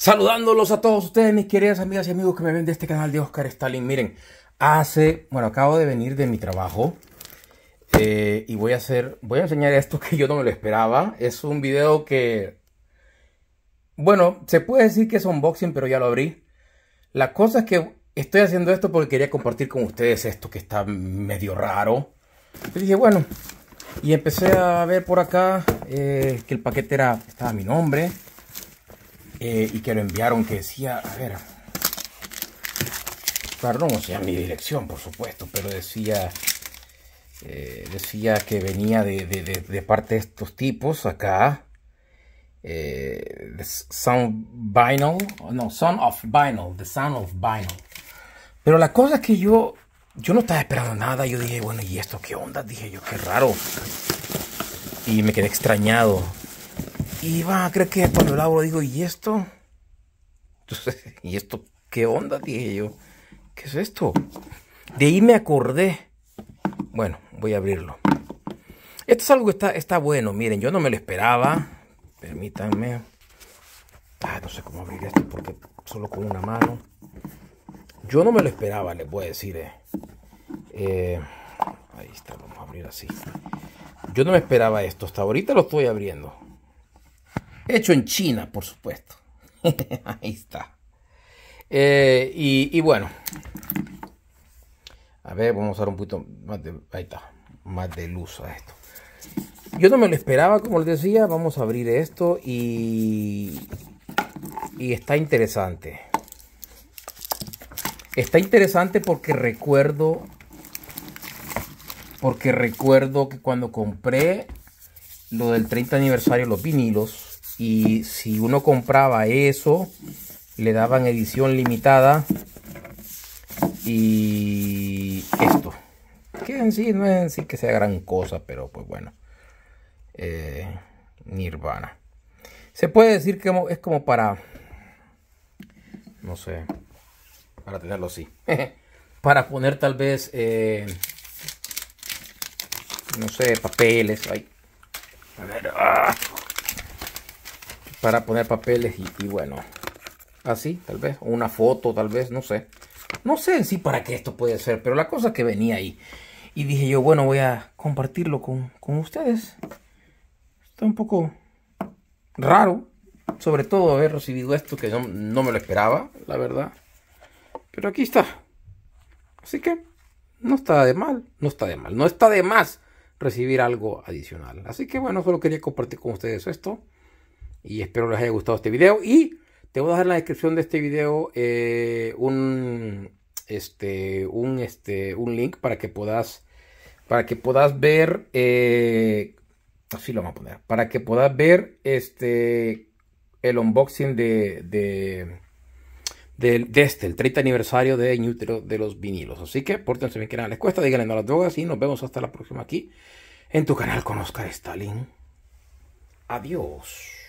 Saludándolos a todos ustedes, mis queridas amigas y amigos que me ven de este canal de Oscar Stalin. Miren, hace, bueno, acabo de venir de mi trabajo eh, y voy a hacer, voy a enseñar esto que yo no me lo esperaba. Es un video que, bueno, se puede decir que es unboxing, pero ya lo abrí. La cosa es que estoy haciendo esto porque quería compartir con ustedes esto que está medio raro. dije, bueno, y empecé a ver por acá eh, que el paquete era, estaba mi nombre. Eh, y que lo enviaron que decía, a ver, claro, no o sea mi dirección, por supuesto, pero decía, eh, decía que venía de, parte de estos tipos acá, eh, Vinyl, no, son of Vinyl, The Sound of Vinyl. Pero la cosa es que yo, yo no estaba esperando nada, yo dije, bueno, ¿y esto qué onda? Dije yo, qué raro. Y me quedé extrañado y van a que cuando lo abro digo, ¿y esto? Entonces, ¿y esto qué onda? Dije yo, ¿qué es esto? De ahí me acordé. Bueno, voy a abrirlo. Esto es algo que está, está bueno. Miren, yo no me lo esperaba. Permítanme. Ah, no sé cómo abrir esto porque solo con una mano. Yo no me lo esperaba, les voy a decir. Eh. Eh, ahí está, vamos a abrir así. Yo no me esperaba esto. Hasta ahorita lo estoy abriendo. Hecho en China, por supuesto. Ahí está. Eh, y, bueno. A ver, vamos a dar un poquito más de... Ahí está. Más de luz a esto. Yo no me lo esperaba, como les decía. Vamos a abrir esto y... Y está interesante. Está interesante porque recuerdo... Porque recuerdo que cuando compré lo del 30 aniversario, los vinilos, y si uno compraba eso, le daban edición limitada. Y esto. Que en sí no es en sí que sea gran cosa, pero pues bueno. Eh, Nirvana. Se puede decir que es como para... No sé. Para tenerlo así. para poner tal vez... Eh, no sé, papeles. A ver. Ah para poner papeles y, bueno, así tal vez, una foto tal vez, no sé. No sé en sí para qué esto puede ser, pero la cosa que venía ahí. Y dije yo, bueno, voy a compartirlo con, con ustedes. Está un poco raro, sobre todo haber recibido esto que no, no me lo esperaba, la verdad. Pero aquí está. Así que no está de mal, no está de mal, no está de más recibir algo adicional. Así que bueno, solo quería compartir con ustedes esto. Y espero les haya gustado este video. Y te voy a dejar en la descripción de este video eh, un, este, un, este, un link para que puedas, para que puedas ver, eh, así lo vamos a poner, para que puedas ver este, el unboxing de, de, este, el 30 aniversario de Neutro de los vinilos. Así que pórtense bien que nada les cuesta, díganle a las drogas y nos vemos hasta la próxima aquí en tu canal con Oscar Stalin. Adiós.